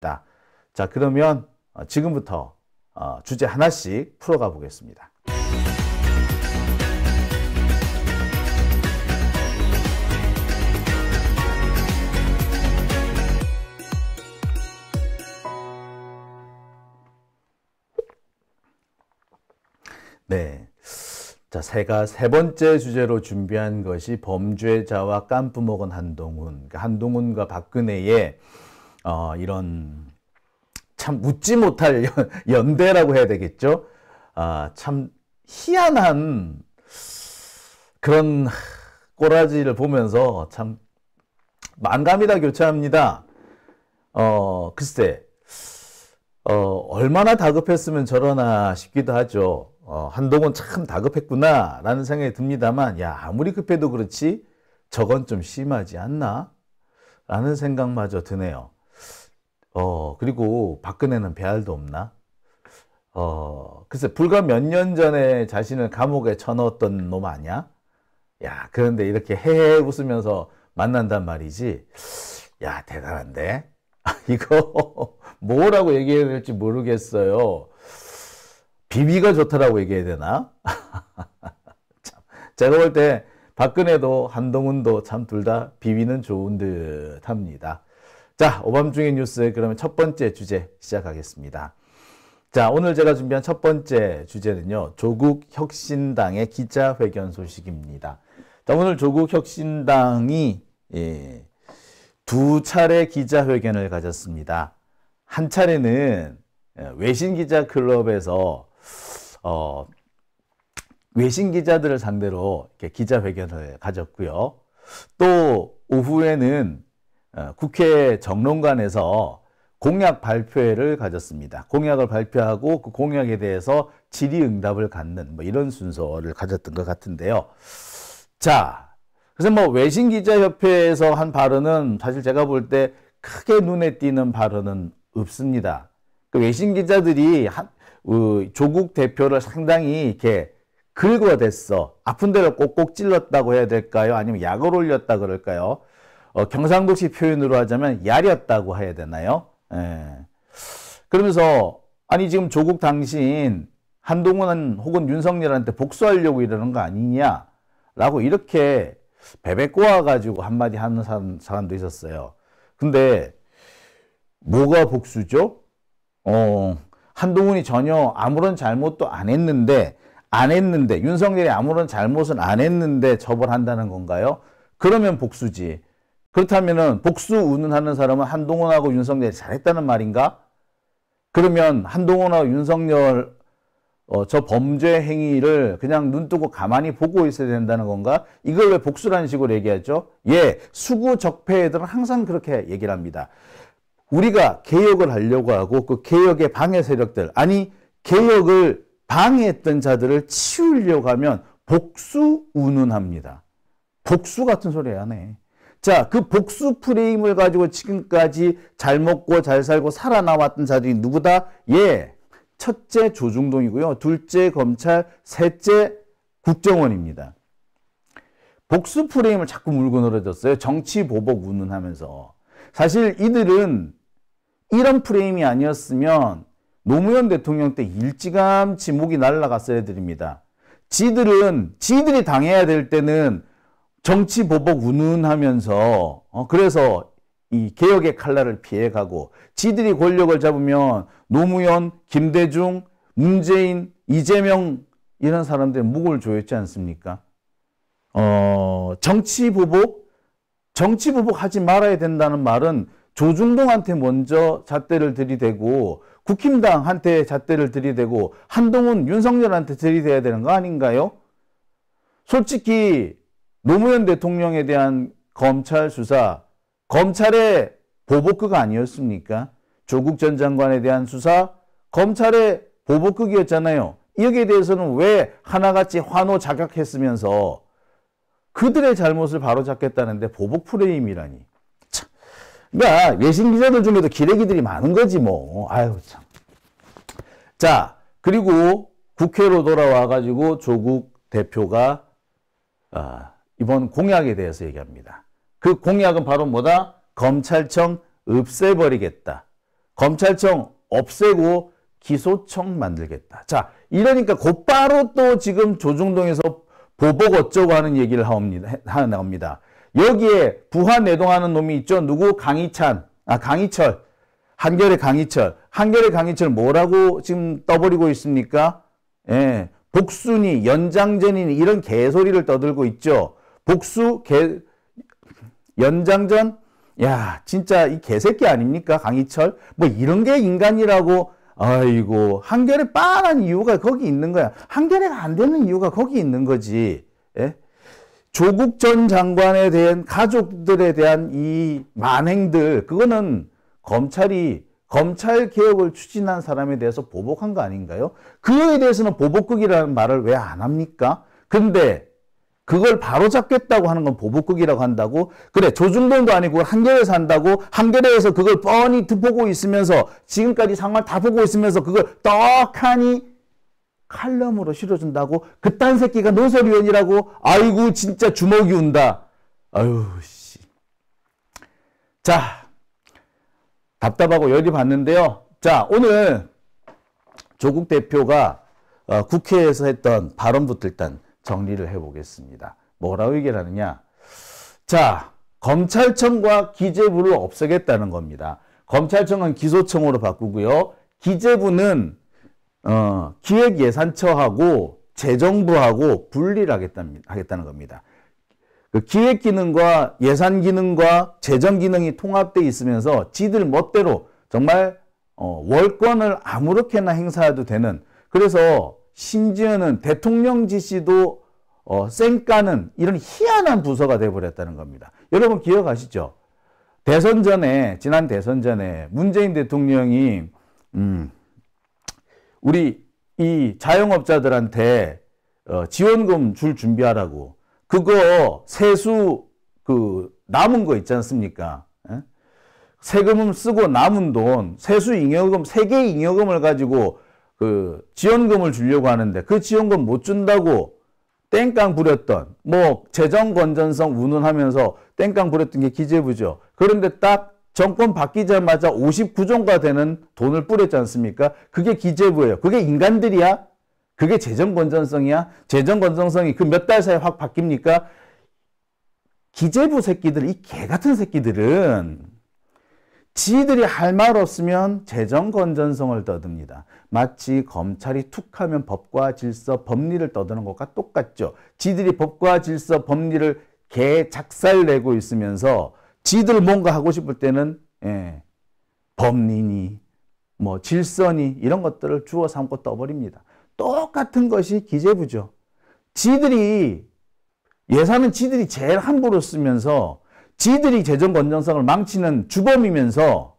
있다. 자, 그러면 어, 지금부터 어, 주제 하나씩 풀어가 보겠습니다. 네. 자, 제가 세 번째 주제로 준비한 것이 범죄자와 깐부먹은 한동훈. 그러니까 한동훈과 박근혜의 어, 이런 참 웃지 못할 연, 대라고 해야 되겠죠. 아, 참 희한한 그런 꼬라지를 보면서 참 만감이다 교차합니다. 어, 글쎄, 어, 얼마나 다급했으면 저러나 싶기도 하죠. 어, 한동안 참 다급했구나 라는 생각이 듭니다만, 야, 아무리 급해도 그렇지, 저건 좀 심하지 않나? 라는 생각마저 드네요. 어, 그리고 박근혜는 배알도 없나? 어, 글쎄, 불과 몇 년 전에 자신을 감옥에 쳐넣었던 놈 아니야? 야, 그런데 이렇게 헤헤 웃으면서 만난단 말이지. 야, 대단한데? 이거 뭐라고 얘기해야 될지 모르겠어요. 비비가 좋다라고 얘기해야 되나? 참, 제가 볼 때 박근혜도 한동훈도 참 둘 다 비비는 좋은 듯 합니다. 자, 오밤중의 뉴스 그러면 첫 번째 주제 시작하겠습니다. 자, 오늘 제가 준비한 첫 번째 주제는요. 조국 혁신당의 기자회견 소식입니다. 자, 오늘 조국 혁신당이 예, 두 차례 기자회견을 가졌습니다. 한 차례는 예, 외신 기자 클럽에서 어, 외신 기자들을 상대로 기자회견을 가졌고요. 또 오후에는 어, 국회 정론관에서 공약 발표회를 가졌습니다. 공약을 발표하고 그 공약에 대해서 질의응답을 갖는 뭐 이런 순서를 가졌던 것 같은데요. 자, 그래서 뭐 외신기자협회에서 한 발언은 사실 제가 볼 때 크게 눈에 띄는 발언은 없습니다. 그 외신 기자들이 어, 조국 대표를 상당히 이렇게 긁어댔어. 아픈 데를 꼭꼭 찔렀다고 해야 될까요? 아니면 약을 올렸다 그럴까요? 어, 경상국식 표현으로 하자면 야렸다고 해야 되나요? 예. 그러면서 아니 지금 조국 당신 한동훈 혹은 윤석열한테 복수하려고 이러는 거 아니냐라고 이렇게 베베 꼬아가지고 한마디 하는 사람, 사람도 있었어요. 근데 뭐가 복수죠? 어, 한동훈이 전혀 아무런 잘못도 안 했는데 안 했는데 윤석열이 아무런 잘못은 안 했는데 처벌한다는 건가요? 그러면 복수지. 그렇다면 복수 운운하는 사람은 한동훈하고 윤석열이 잘했다는 말인가? 그러면 한동훈하고 윤석열 어, 저 범죄 행위를 그냥 눈 뜨고 가만히 보고 있어야 된다는 건가? 이걸 왜 복수라는 식으로 얘기하죠? 예, 수구 적폐들은 항상 그렇게 얘기를 합니다. 우리가 개혁을 하려고 하고 그 개혁의 방해 세력들, 아니 개혁을 방해했던 자들을 치우려고 하면 복수 운운합니다. 복수 같은 소리 안네 자, 그 복수 프레임을 가지고 지금까지 잘 먹고 잘 살고 살아나왔던 자들이 누구다? 예. 첫째 조중동이고요. 둘째 검찰, 셋째 국정원입니다. 복수 프레임을 자꾸 물고 늘어졌어요. 정치 보복 운운하면서. 사실 이들은 이런 프레임이 아니었으면 노무현 대통령 때 일찌감치 목이 날라갔어야 됩니다. 지들은 지들이 당해야 될 때는 정치 보복 운운하면서 어, 그래서 이 개혁의 칼날을 피해가고 지들이 권력을 잡으면 노무현, 김대중, 문재인, 이재명 이런 사람들 목을 조였지 않습니까? 어, 정치 보복, 정치 보복하지 말아야 된다는 말은 조중동한테 먼저 잣대를 들이대고 국힘당한테 잣대를 들이대고 한동훈, 윤석열한테 들이대야 되는 거 아닌가요? 솔직히 노무현 대통령에 대한 검찰 수사, 검찰의 보복극 아니었습니까? 조국 전 장관에 대한 수사, 검찰의 보복극이었잖아요. 여기에 대해서는 왜 하나같이 환호 자각했으면서 그들의 잘못을 바로잡겠다는데 보복 프레임이라니. 참. 그러니까 외신 기자들 중에도 기레기들이 많은 거지 뭐. 아유 참. 자 그리고 국회로 돌아와 가지고 조국 대표가 아, 이번 공약에 대해서 얘기합니다. 그 공약은 바로 뭐다? 검찰청 없애버리겠다. 검찰청 없애고 기소청 만들겠다. 자, 이러니까 곧바로 또 지금 조중동에서 보복 어쩌고 하는 얘기를 하옵니다. 하, 나옵니다. 여기에 부하 내동하는 놈이 있죠. 누구? 강희찬. 아, 강희철. 한결의 강희철. 한결의 강희철 뭐라고 지금 떠버리고 있습니까? 예. 복순이, 연장전이니 이런 개소리를 떠들고 있죠. 복수 개 연장전 야 진짜 이 개새끼 아닙니까 강희철 뭐 이런 게 인간이라고 아이고 한결에 빠한 이유가 거기 있는 거야 한결에가 안 되는 이유가 거기 있는 거지 예? 조국 전 장관에 대한 가족들에 대한 이 만행들 그거는 검찰이 검찰 개혁을 추진한 사람에 대해서 보복한 거 아닌가요? 그거에 대해서는 보복극이라는 말을 왜 안 합니까? 근데 그걸 바로잡겠다고 하는 건 보복극이라고 한다고 그래 조중동도 아니고 한겨레 산다고 한겨레에서 그걸 뻔히 보고 있으면서 지금까지 상황 을다 보고 있으면서 그걸 떡하니 칼럼으로 실어준다고 그딴 새끼가 논설위원이라고 아이고 진짜 주먹이 운다 아유 씨. 자 답답하고 열이 받는데요. 자 오늘 조국 대표가 어, 국회에서 했던 발언부터 일단 정리를 해보겠습니다. 뭐라고 얘기를 하느냐? 자, 검찰청과 기재부를 없애겠다는 겁니다. 검찰청은 기소청으로 바꾸고요. 기재부는 어, 기획예산처하고 재정부하고 분리를 하겠다는, 하겠다는 겁니다. 그 기획기능과 예산기능과 재정기능이 통합되어 있으면서 지들 멋대로 정말 어, 월권을 아무렇게나 행사해도 되는 그래서 심지어는 대통령 지시도 어, 쌩까는 이런 희한한 부서가 돼버렸다는 겁니다. 여러분 기억하시죠? 대선 전에 지난 대선 전에 문재인 대통령이 음, 우리 이 자영업자들한테 어, 지원금 줄 준비하라고 그거 세수 그 남은 거 있지 않습니까? 예? 세금 쓰고 남은 돈 세수 잉여금 세개 잉여금을 가지고 그 지원금을 주려고 하는데 그 지원금 못 준다고 땡깡 부렸던 뭐 재정 건전성 운운하면서 땡깡 부렸던 게 기재부죠. 그런데 딱 정권 바뀌자마자 59조가 되는 돈을 뿌렸지 않습니까? 그게 기재부예요. 그게 인간들이야? 그게 재정 건전성이야? 재정 건전성이 그 몇 달 사이에 확 바뀝니까? 기재부 새끼들, 이 개 같은 새끼들은 지들이 할 말 없으면 재정 건전성을 떠듭니다. 마치 검찰이 툭하면 법과 질서, 법리를 떠드는 것과 똑같죠. 지들이 법과 질서, 법리를 개작살내고 있으면서 지들 뭔가 하고 싶을 때는 예, 법리니 뭐 질서니 이런 것들을 주워 삼고 떠버립니다. 똑같은 것이 기재부죠. 지들이 예산은 지들이 제일 함부로 쓰면서 지들이 재정 건전성을 망치는 주범이면서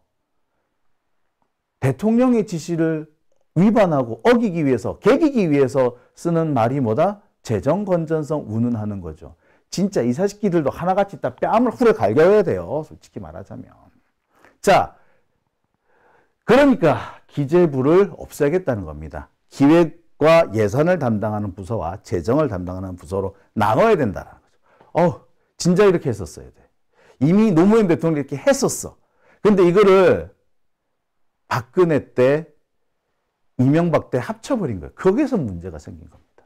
대통령의 지시를 위반하고 어기기 위해서, 개기기 위해서 쓰는 말이 뭐다? 재정 건전성 운운하는 거죠. 진짜 이 사식기들도 하나같이 다 뺨을 후려 갈겨야 돼요. 솔직히 말하자면. 자, 그러니까 기재부를 없애겠다는 겁니다. 기획과 예산을 담당하는 부서와 재정을 담당하는 부서로 나눠야 된다는 거죠. 어, 진짜 이렇게 했었어야 돼. 이미 노무현 대통령이 이렇게 했었어. 근데 이거를 박근혜 때 이명박 때 합쳐버린 거예요. 거기서 문제가 생긴 겁니다.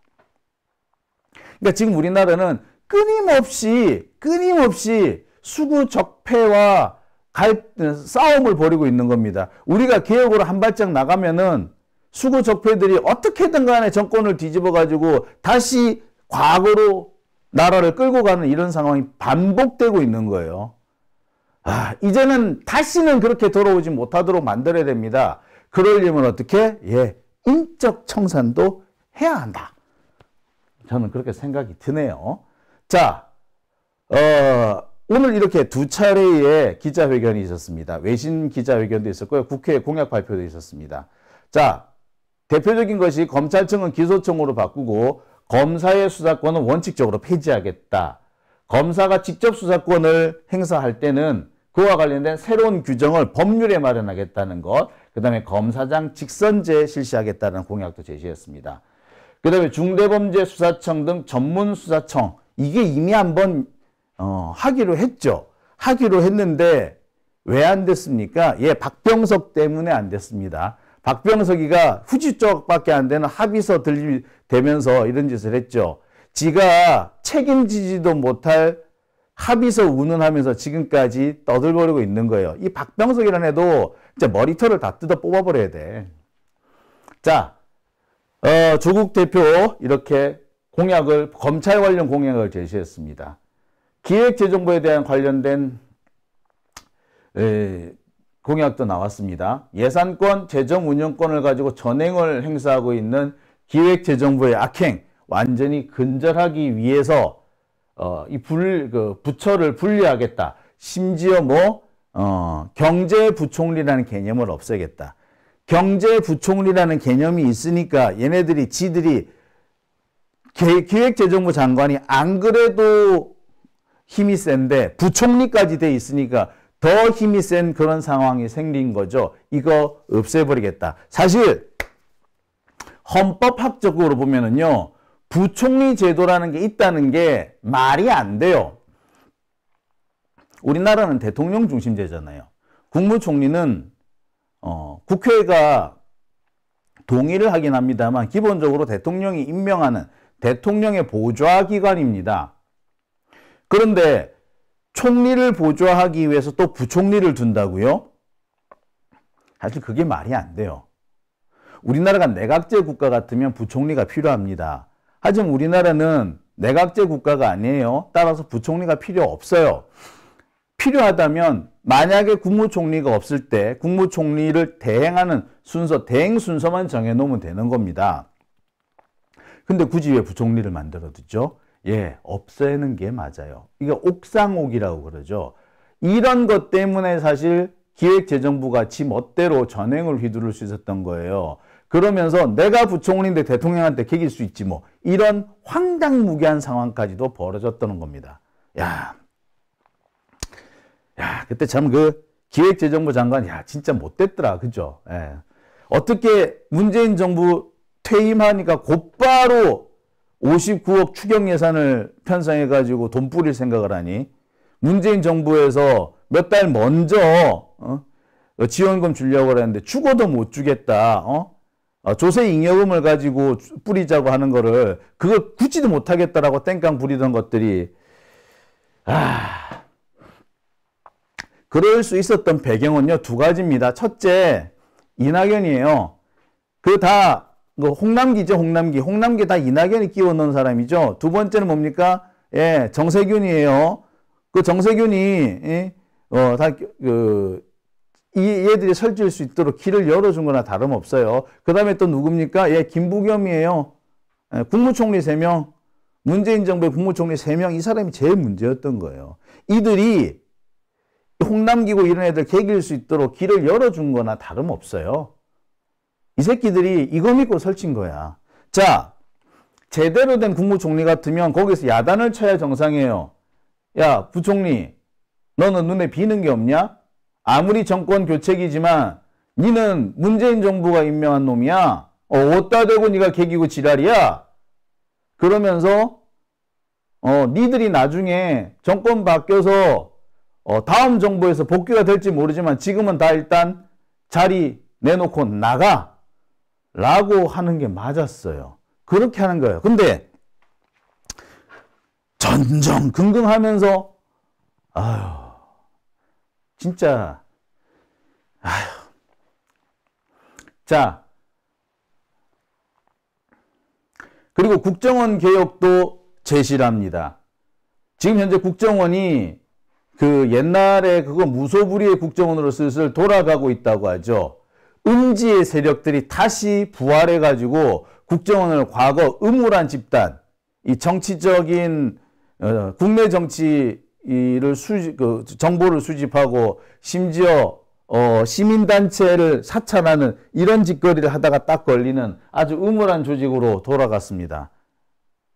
그러니까 지금 우리나라는 끊임없이 끊임없이 수구 적폐와 갈, 싸움을 벌이고 있는 겁니다. 우리가 개혁으로 한 발짝 나가면은 수구 적폐들이 어떻게든 간에 정권을 뒤집어 가지고 다시 과거로 나라를 끌고 가는 이런 상황이 반복되고 있는 거예요. 아, 이제는 다시는 그렇게 돌아오지 못하도록 만들어야 됩니다. 그러려면 어떻게? 예, 인적 청산도 해야 한다. 저는 그렇게 생각이 드네요. 자, 어, 오늘 이렇게 두 차례의 기자회견이 있었습니다. 외신 기자회견도 있었고요. 국회 공약 발표도 있었습니다. 자, 대표적인 것이 검찰청은 기소청으로 바꾸고 검사의 수사권은 원칙적으로 폐지하겠다. 검사가 직접 수사권을 행사할 때는 그와 관련된 새로운 규정을 법률에 마련하겠다는 것, 그 다음에 검사장 직선제 실시하겠다는 공약도 제시했습니다. 그 다음에 중대범죄수사청 등 전문수사청, 이게 이미 한번 어, 하기로 했죠. 하기로 했는데 왜 안 됐습니까? 예, 박병석 때문에 안 됐습니다. 박병석이가 후지 쪽밖에 안 되는 합의서 들리 되면서 이런 짓을 했죠. 지가 책임지지도 못할 합의서 운운하면서 지금까지 떠들거리고 있는 거예요. 이 박병석이란 애도 이제 머리털을 다 뜯어 뽑아버려야 돼. 자, 어, 조국 대표 이렇게 공약을 검찰 관련 공약을 제시했습니다. 기획재정부에 대한 관련된 에, 공약도 나왔습니다. 예산권, 재정운영권을 가지고 전행을 행사하고 있는 기획재정부의 악행 완전히 근절하기 위해서 어, 이 불, 그 부처를 분리하겠다. 심지어 뭐 어, 경제부총리라는 개념을 없애겠다. 경제부총리라는 개념이 있으니까 얘네들이 지들이 기, 기획재정부 장관이 안 그래도 힘이 센데 부총리까지 돼 있으니까 더 힘이 센 그런 상황이 생긴 거죠. 이거 없애버리겠다. 사실 헌법학적으로 보면은요. 부총리 제도라는 게 있다는 게 말이 안 돼요. 우리나라는 대통령 중심제잖아요. 국무총리는 어, 국회가 동의를 하긴 합니다만 기본적으로 대통령이 임명하는 대통령의 보좌기관입니다. 그런데 총리를 보좌하기 위해서 또 부총리를 둔다고요? 사실 그게 말이 안 돼요. 우리나라가 내각제 국가 같으면 부총리가 필요합니다. 하지만 우리나라는 내각제 국가가 아니에요. 따라서 부총리가 필요 없어요. 필요하다면 만약에 국무총리가 없을 때 국무총리를 대행하는 순서, 대행 순서만 정해놓으면 되는 겁니다. 근데 굳이 왜 부총리를 만들어두죠? 예, 없애는 게 맞아요. 이게 옥상옥이라고 그러죠. 이런 것 때문에 사실 기획재정부가 지 멋대로 전행을 휘두를 수 있었던 거예요. 그러면서 내가 부총리인데 대통령한테 개길 수 있지 뭐 이런 황당무계한 상황까지도 벌어졌다는 겁니다. 야, 야 그때 참 그 기획재정부 장관 야 진짜 못됐더라 그죠? 예. 어떻게 문재인 정부 퇴임하니까 곧바로 59억 추경 예산을 편성해 가지고 돈 뿌릴 생각을 하니 문재인 정부에서 몇 달 먼저 어? 어? 지원금 주려고 그랬는데 죽어도 못 주겠다. 어? 어 조세 잉여금을 가지고 뿌리자고 하는 거를 그걸 굳지도 못하겠다라고 땡깡 부리던 것들이 아 그럴 수 있었던 배경은요 두 가지입니다. 첫째 이낙연이에요. 그다 그 홍남기죠, 홍남기. 홍남기 다 이낙연이 끼워 넣은 사람이죠. 두 번째는 뭡니까? 예, 정세균이에요. 그 정세균이, 예, 어, 다, 그, 그 이 얘들이 설치할 수 있도록 길을 열어준 거나 다름없어요. 그 다음에 또 누굽니까? 예, 김부겸이에요. 예, 국무총리 3명, 문재인 정부의 국무총리 3명, 이 사람이 제일 문제였던 거예요. 이들이 홍남기고 이런 애들 개길 수 있도록 길을 열어준 거나 다름없어요. 이 새끼들이 이거 믿고 설친 거야. 자, 제대로 된 국무총리 같으면 거기서 야단을 쳐야 정상이에요. 야, 부총리, 너는 눈에 비는 게 없냐? 아무리 정권 교체기지만 니는 문재인 정부가 임명한 놈이야. 어, 어따 대고 니가 개기고 지랄이야. 그러면서 어, 니들이 나중에 정권 바뀌어서 어, 다음 정부에서 복귀가 될지 모르지만 지금은 다 일단 자리 내놓고 나가. 라고 하는 게 맞았어요. 그렇게 하는 거예요. 근데 전정 긍긍하면서 아휴 진짜 아휴 자 그리고 국정원 개혁도 제시합니다 지금 현재 국정원이 그 옛날에 그거 무소불위의 국정원으로 슬슬 돌아가고 있다고 하죠. 음지의 세력들이 다시 부활해가지고 국정원을 과거 음울한 집단, 이 정치적인 어, 국내 정치를 수집, 그 정보를 수집하고 심지어 어, 시민단체를 사찰하는 이런 짓거리를 하다가 딱 걸리는 아주 음울한 조직으로 돌아갔습니다.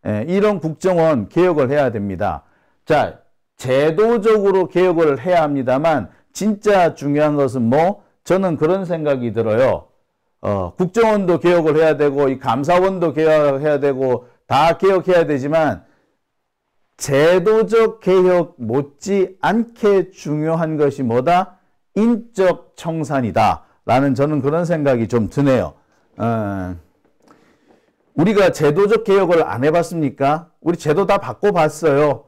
예, 이런 국정원 개혁을 해야 됩니다. 자, 제도적으로 개혁을 해야 합니다만 진짜 중요한 것은 뭐 저는 그런 생각이 들어요. 어, 국정원도 개혁을 해야 되고 이 감사원도 개혁해야 되고 다 개혁해야 되지만 제도적 개혁 못지 않게 중요한 것이 뭐다? 인적 청산이다. 라는 저는 그런 생각이 좀 드네요. 어, 우리가 제도적 개혁을 안 해봤습니까? 우리 제도 다 바꿔봤어요.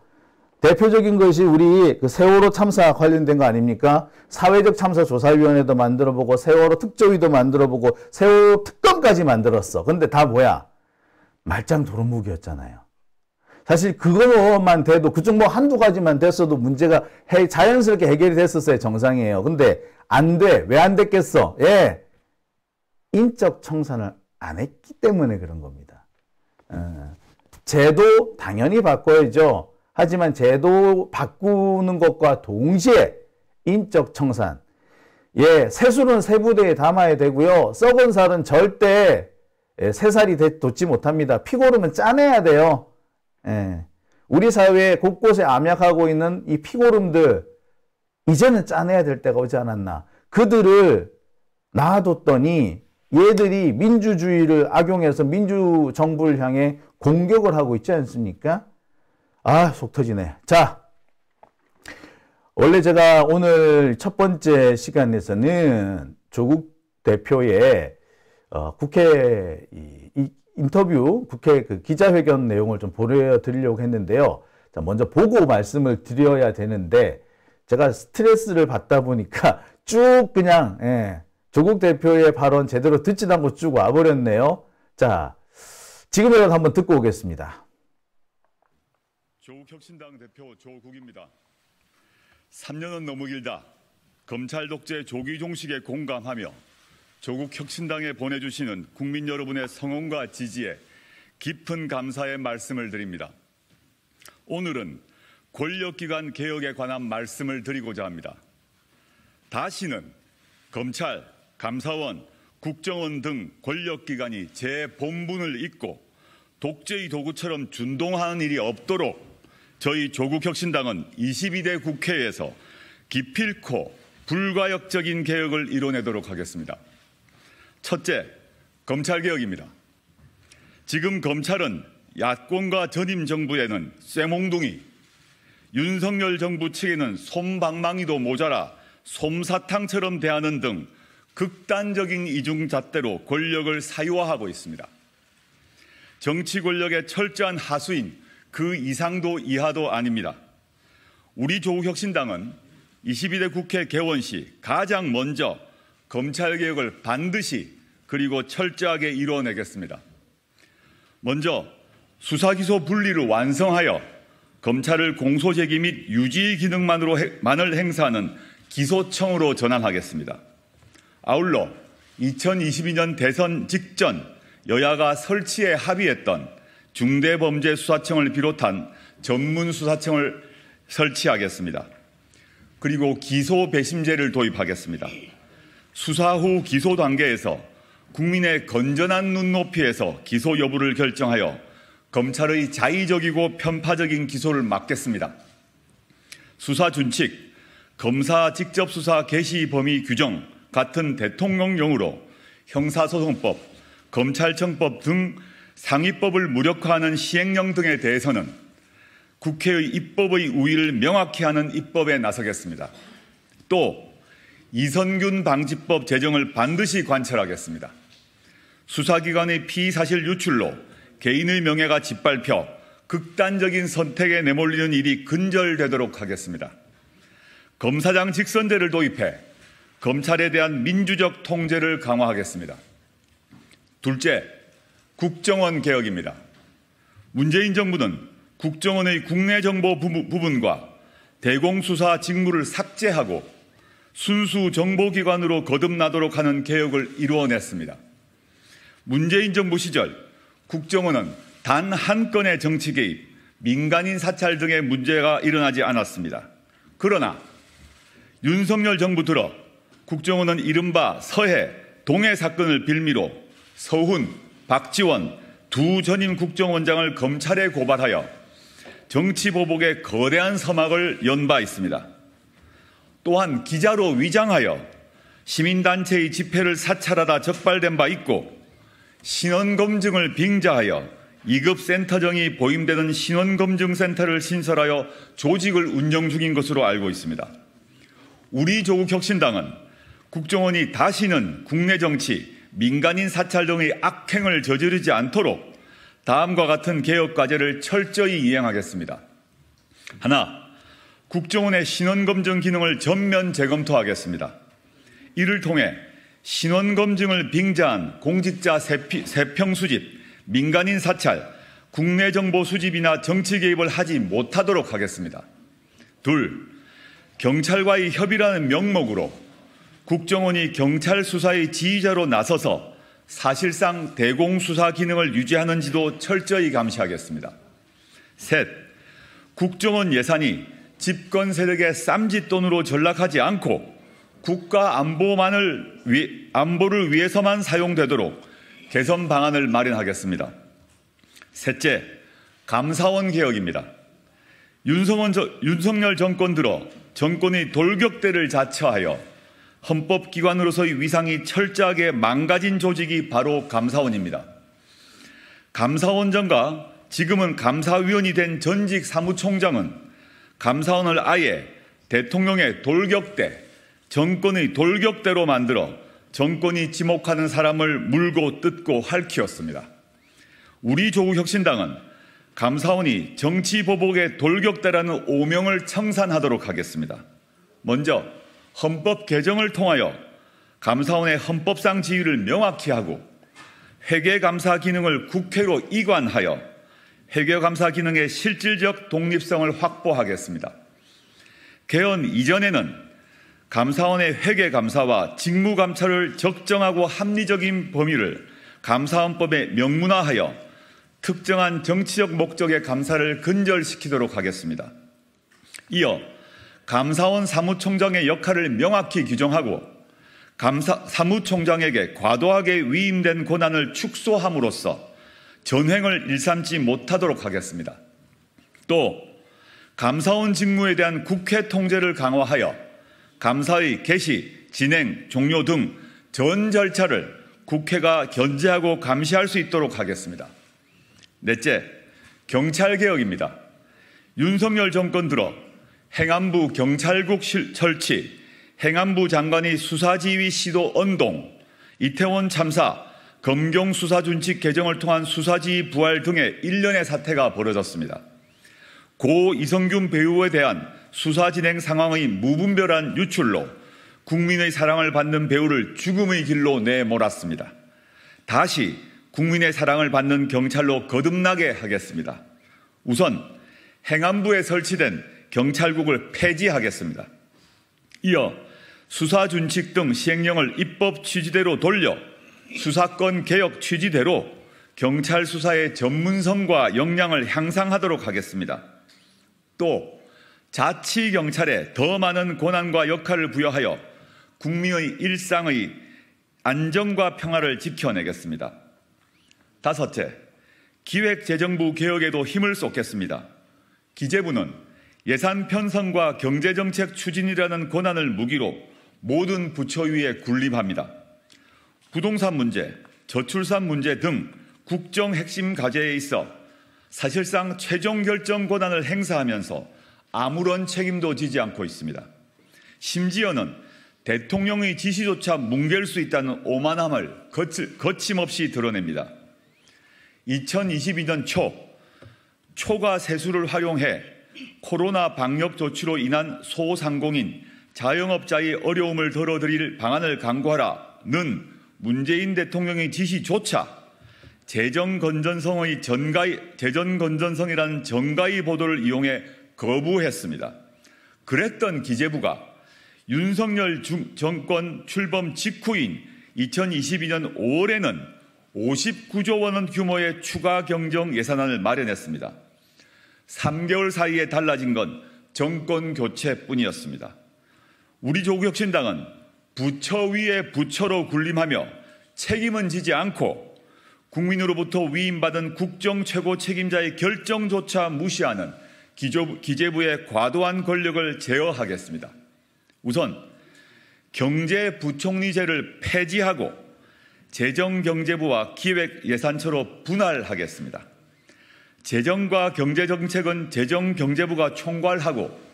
대표적인 것이 우리 그 세월호 참사 관련된 거 아닙니까? 사회적 참사 조사위원회도 만들어보고 세월호 특조위도 만들어보고 세월호 특검까지 만들었어. 근데 다 뭐야? 말짱 도루묵이었잖아요. 사실 그거만 돼도 그중 뭐 한두 가지만 됐어도 문제가 해, 자연스럽게 해결이 됐었어요. 정상이에요. 근데 안 돼. 왜 안 됐겠어? 예. 인적 청산을 안 했기 때문에 그런 겁니다. 어. 제도 당연히 바꿔야죠. 하지만 제도 바꾸는 것과 동시에 인적 청산. 예, 새술은 세부대에 담아야 되고요. 썩은 살은 절대 예, 세살이 돋지 못합니다. 피고름은 짜내야 돼요. 예, 우리 사회 곳곳에 암약하고 있는 이 피고름들 이제는 짜내야 될 때가 오지 않았나. 그들을 놔뒀더니 얘들이 민주주의를 악용해서 민주정부를 향해 공격을 하고 있지 않습니까? 아, 속 터지네. 자, 원래 제가 오늘 첫 번째 시간에서는 조국 대표의 어, 국회 이, 이, 인터뷰, 국회 그 기자회견 내용을 좀보여드리려고 했는데요. 자, 먼저 보고 말씀을 드려야 되는데 제가 스트레스를 받다 보니까 쭉 그냥 예, 조국 대표의 발언 제대로 듣지도 않고 쭉 와버렸네요. 자, 지금이라도 한번 듣고 오겠습니다. 조국혁신당 대표 조국입니다. 3년은 너무 길다. 검찰 독재 조기 종식에 공감하며 조국 혁신당에 보내주시는 국민 여러분의 성원과 지지에 깊은 감사의 말씀을 드립니다. 오늘은 권력기관 개혁에 관한 말씀을 드리고자 합니다. 다시는 검찰, 감사원, 국정원 등 권력기관이 제 본분을 잊고 독재의 도구처럼 준동하는 일이 없도록 저희 조국혁신당은 22대 국회에서 기필코 불가역적인 개혁을 이뤄내도록 하겠습니다. 첫째, 검찰개혁입니다. 지금 검찰은 야권과 전임 정부에는 쇠몽둥이, 윤석열 정부 측에는 솜방망이도 모자라 솜사탕처럼 대하는 등 극단적인 이중잣대로 권력을 사유화하고 있습니다. 정치 권력의 철저한 하수인 그 이상도 이하도 아닙니다. 우리 조국혁신당은 22대 국회 개원 시 가장 먼저 검찰개혁을 반드시 그리고 철저하게 이루어내겠습니다. 먼저 수사기소 분리를 완성하여 검찰을 공소제기 및 유지 기능만으로 만을 행사하는 기소청으로 전환하겠습니다. 아울러 2022년 대선 직전 여야가 설치에 합의했던 중대범죄수사청을 비롯한 전문수사청을 설치하겠습니다. 그리고 기소 배심제를 도입하겠습니다. 수사 후 기소 단계에서 국민의 건전한 눈높이에서 기소 여부를 결정하여 검찰의 자의적이고 편파적인 기소를 막겠습니다. 수사 준칙, 검사 직접 수사 개시 범위 규정 같은 대통령령으로 형사소송법, 검찰청법 등 상위법을 무력화하는 시행령 등에 대해서는 국회의 입법의 우위를 명확히 하는 입법에 나서겠습니다. 또 이선균 방지법 제정을 반드시 관철하겠습니다. 수사기관의 피사실 의 유출로 개인의 명예가 짓밟혀 극단적인 선택에 내몰리는 일이 근절되도록 하겠습니다. 검사장 직선제를 도입해 검찰에 대한 민주적 통제를 강화하겠습니다. 둘째, 국정원 개혁입니다. 문재인 정부는 국정원의 국내 정보 부분과 대공수사 직무를 삭제하고 순수 정보기관으로 거듭나도록 하는 개혁을 이루어냈습니다. 문재인 정부 시절 국정원은 단 한 건의 정치 개입, 민간인 사찰 등의 문제가 일어나지 않았습니다. 그러나 윤석열 정부 들어 국정원은 이른바 서해, 동해 사건을 빌미로 서훈, 박지원 두 전임 국정원장을 검찰에 고발하여 정치보복의 거대한 서막을 연 바 있습니다. 또한 기자로 위장하여 시민단체의 집회를 사찰하다 적발된 바 있고 신원검증을 빙자하여 2급 센터장이 보임되는 신원검증센터를 신설하여 조직을 운영 중인 것으로 알고 있습니다. 우리 조국 혁신당은 국정원이 다시는 국내 정치, 민간인 사찰 등의 악행을 저지르지 않도록 다음과 같은 개혁 과제를 철저히 이행하겠습니다. 하나, 국정원의 신원검증 기능을 전면 재검토하겠습니다. 이를 통해 신원검증을 빙자한 공직자 세피, 세평 수집, 민간인 사찰, 국내 정보 수집이나 정치 개입을 하지 못하도록 하겠습니다. 둘, 경찰과의 협의라는 명목으로 국정원이 경찰 수사의 지휘자로 나서서 사실상 대공수사 기능을 유지하는지도 철저히 감시하겠습니다. 셋, 국정원 예산이 집권 세력의 쌈짓돈으로 전락하지 않고 국가 안보만을 위, 안보를 위해서만 사용되도록 개선 방안을 마련하겠습니다. 셋째, 감사원 개혁입니다. 윤석원, 윤석열 정권 들어 정권이 돌격대를 자처하여 헌법기관으로서의 위상이 철저하게 망가진 조직이 바로 감사원입니다. 감사원장과 지금은 감사위원이 된 전직 사무총장은 감사원을 아예 대통령의 돌격대, 정권의 돌격대로 만들어 정권이 지목하는 사람을 물고 뜯고 할퀴었습니다. 우리 조국 혁신당은 감사원이 정치보복의 돌격대라는 오명을 청산하도록 하겠습니다. 먼저 헌법 개정을 통하여 감사원의 헌법상 지위를 명확히 하고 회계감사 기능을 국회로 이관하여 회계감사 기능의 실질적 독립성을 확보하겠습니다. 개헌 이전에는 감사원의 회계감사와 직무감찰을 적정하고 합리적인 범위를 감사원법에 명문화하여 특정한 정치적 목적의 감사를 근절시키도록 하겠습니다. 이어 감사원 사무총장의 역할을 명확히 규정하고 감사, 사무총장에게 과도하게 위임된 권한을 축소함으로써 전횡을 일삼지 못하도록 하겠습니다. 또 감사원 직무에 대한 국회 통제를 강화하여 감사의 개시, 진행, 종료 등 전 절차를 국회가 견제하고 감시할 수 있도록 하겠습니다. 넷째, 경찰개혁입니다. 윤석열 정권 들어 행안부 경찰국 설치, 행안부 장관의 수사지휘 시도 언동, 이태원 참사, 검경 수사 준칙 개정을 통한 수사지휘 부활 등의 일련의 사태가 벌어졌습니다. 고 이성균 배우에 대한 수사 진행 상황의 무분별한 유출로 국민의 사랑을 받는 배우를 죽음의 길로 내몰았습니다. 다시 국민의 사랑을 받는 경찰로 거듭나게 하겠습니다. 우선 행안부에 설치된 경찰국을 폐지하겠습니다. 이어 수사 준칙 등 시행령을 입법 취지대로 돌려 수사권 개혁 취지대로 경찰 수사의 전문성과 역량을 향상하도록 하겠습니다. 또 자치 경찰에 더 많은 권한과 역할을 부여하여 국민의 일상의 안정과 평화를 지켜내겠습니다. 다섯째, 기획재정부 개혁에도 힘을 쏟겠습니다. 기재부는 예산 편성과 경제정책 추진이라는 권한을 무기로 모든 부처 위에 군립합니다. 부동산 문제, 저출산 문제 등 국정 핵심 과제에 있어 사실상 최종 결정 권한을 행사하면서 아무런 책임도 지지 않고 있습니다. 심지어는 대통령의 지시조차 뭉갤 수 있다는 오만함을 거침없이 드러냅니다. 2022년 초, 초과 세수를 활용해 코로나 방역 조치로 인한 소상공인, 자영업자의 어려움을 덜어드릴 방안을 강구하라는 문재인 대통령의 지시조차 재정 건전성의 전가의 재정 건전성이라는 전가의 보도를 이용해 거부했습니다. 그랬던 기재부가 윤석열 정권 출범 직후인 2022년 5월에는 59조 원 규모의 추가 경정 예산안을 마련했습니다. 3개월 사이에 달라진 건 정권 교체뿐이었습니다. 우리 조국혁신당은 부처 위에 부처로 군림하며 책임은 지지 않고 국민으로부터 위임받은 국정 최고 책임자의 결정조차 무시하는 기재부의 과도한 권력을 제어하겠습니다. 우선 경제부총리제를 폐지하고 재정경제부와 기획예산처로 분할하겠습니다. 재정과 경제정책은 재정경제부가 총괄하고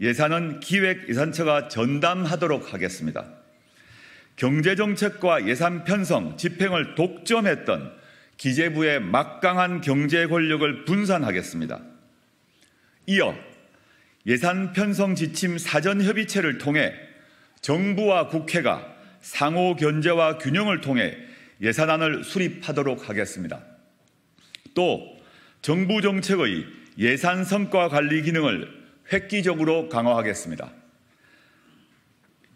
예산은 기획예산처가 전담하도록 하겠습니다. 경제정책과 예산 편성, 집행을 독점했던 기재부의 막강한 경제 권력을 분산하겠습니다. 이어 예산 편성 지침 사전 협의체를 통해 정부와 국회가 상호 견제와 균형을 통해 예산안을 수립하도록 하겠습니다. 또 정부 정책의 예산 성과 관리 기능을 획기적으로 강화하겠습니다.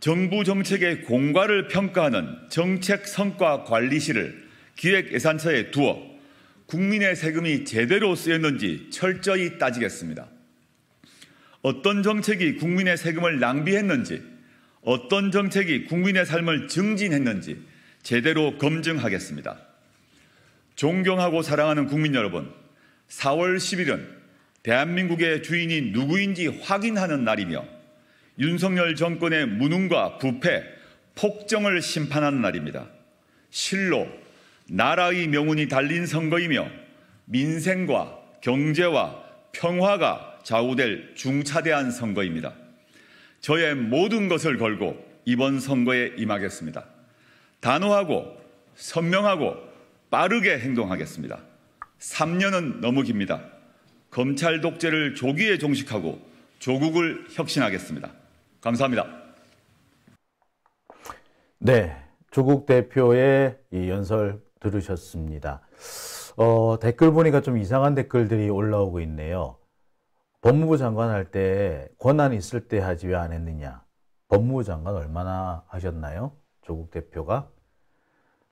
정부 정책의 공과를 평가하는 정책 성과 관리실을 기획예산처에 두어 국민의 세금이 제대로 쓰였는지 철저히 따지겠습니다. 어떤 정책이 국민의 세금을 낭비했는지, 어떤 정책이 국민의 삶을 증진했는지 제대로 검증하겠습니다. 존경하고 사랑하는 국민 여러분, 4월 10일은 대한민국의 주인이 누구인지 확인하는 날이며 윤석열 정권의 무능과 부패, 폭정을 심판하는 날입니다. 실로 나라의 명운이 달린 선거이며 민생과 경제와 평화가 좌우될 중차대한 선거입니다. 저의 모든 것을 걸고 이번 선거에 임하겠습니다. 단호하고 선명하고 빠르게 행동하겠습니다. 3년은 넘어 깁니다. 검찰 독재를 조기에 종식하고 조국을 혁신하겠습니다. 감사합니다. 네. 조국 대표의 연설 들으셨습니다. 어, 댓글 보니까 좀 이상한 댓글들이 올라오고 있네요. 법무부 장관 할 때 권한 있을 때 하지 왜 안 했느냐. 법무부 장관 얼마나 하셨나요? 조국 대표가?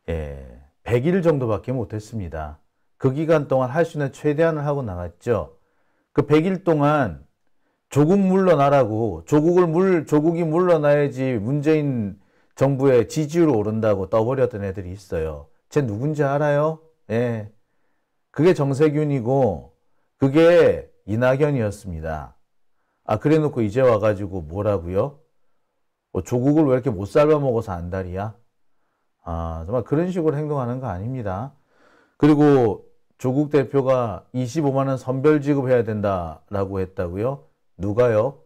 예, 100일 정도밖에 못했습니다. 그 기간 동안 할 수 있는 최대한을 하고 나갔죠. 그 100일 동안 조국 물러나라고 조국을 물 조국이 물러나야지 문재인 정부의 지지율 오른다고 떠버렸던 애들이 있어요. 쟤 누군지 알아요? 예. 그게 정세균이고 그게 이낙연이었습니다. 아 그래 놓고 이제 와가지고 뭐라고요? 뭐 조국을 왜 이렇게 못 삶아먹어서 안달이야? 아 정말 그런 식으로 행동하는 거 아닙니다. 그리고 조국 대표가 25만 원 선별 지급해야 된다라고 했다고요? 누가요?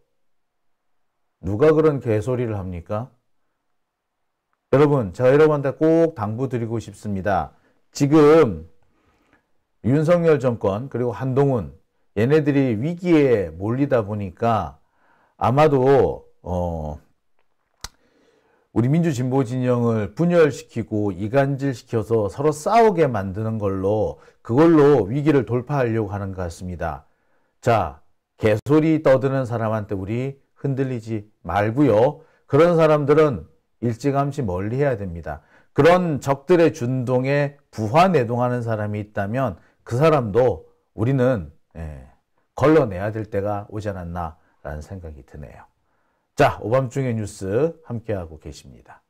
누가 그런 개소리를 합니까? 여러분, 제가 여러분한테 꼭 당부드리고 싶습니다. 지금 윤석열 정권 그리고 한동훈 얘네들이 위기에 몰리다 보니까 아마도 어, 우리 민주진보 진영을 분열시키고 이간질시켜서 서로 싸우게 만드는 걸로 그걸로 위기를 돌파하려고 하는 것 같습니다. 자, 개소리 떠드는 사람한테 우리 흔들리지 말고요. 그런 사람들은 일찌감치 멀리해야 됩니다. 그런 적들의 준동에 부화내동하는 사람이 있다면 그 사람도 우리는 예, 걸러내야 될 때가 오지 않았나라는 생각이 드네요. 자, 오밤중의 뉴스 함께하고 계십니다.